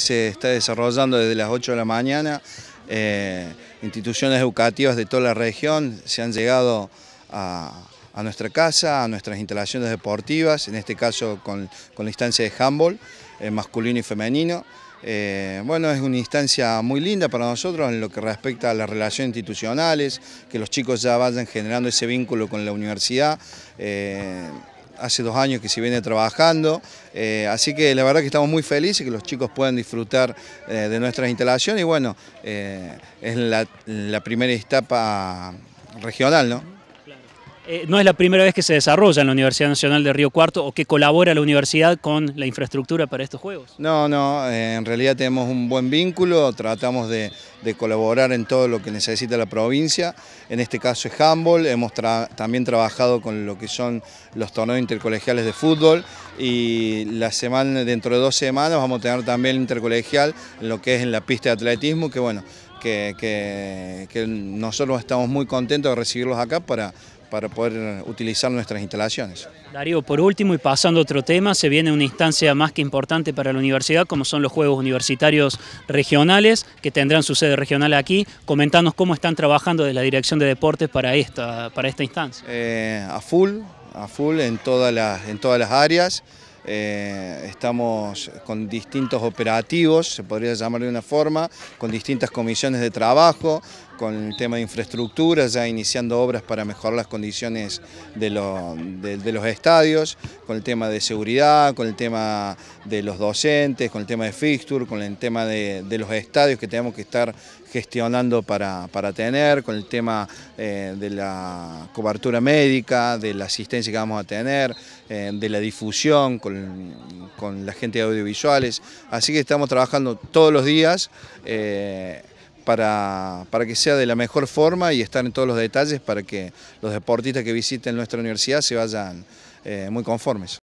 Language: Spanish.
Se está desarrollando desde las 8 de la mañana. Eh, instituciones educativas de toda la región se han llegado a, nuestra casa, a nuestras instalaciones deportivas, en este caso con, la instancia de handball, eh, masculino y femenino. Eh, bueno, es una instancia muy linda para nosotros en lo que respecta a las relaciones institucionales, que los chicos ya vayan generando ese vínculo con la universidad hace dos años que se viene trabajando, eh, así que la verdad que estamos muy felices que los chicos puedan disfrutar eh, de nuestras instalaciones y bueno, eh, es la, la primera etapa regional, ¿no? Eh, no es la primera vez que se desarrolla en la Universidad Nacional de Río Cuarto o que colabora la universidad con la infraestructura para estos juegos. No, no, eh, en realidad tenemos un buen vínculo, tratamos de, colaborar en todo lo que necesita la provincia, en este caso es handball, hemos también trabajado con lo que son los torneos intercolegiales de fútbol y la semana, dentro de dos semanas vamos a tener también el intercolegial en lo que es en la pista de atletismo, que bueno, que, que, nosotros estamos muy contentos de recibirlos acá para, poder utilizar nuestras instalaciones. Darío, por último y pasando a otro tema, se viene una instancia más que importante para la universidad, como son los Juegos Universitarios Regionales, que tendrán su sede regional aquí. Comentanos cómo están trabajando desde la Dirección de Deportes para esta, para esta instancia. Eh, a full, a full en todas las, en todas las áreas. Eh, estamos con distintos operativos, se podría llamar de una forma, con distintas comisiones de trabajo, con el tema de infraestructura, ya iniciando obras para mejorar las condiciones de, de, los estadios, con el tema de seguridad, con el tema de los docentes, con el tema de fixture, con el tema de, los estadios que tenemos que estar gestionando para, tener, con el tema eh, de la cobertura médica, de la asistencia que vamos a tener, eh, de la difusión con, la gente de audiovisuales. Así que estamos trabajando todos los días. Eh, para, que sea de la mejor forma y estar en todos los detalles para que los deportistas que visiten nuestra universidad se vayan eh, muy conformes.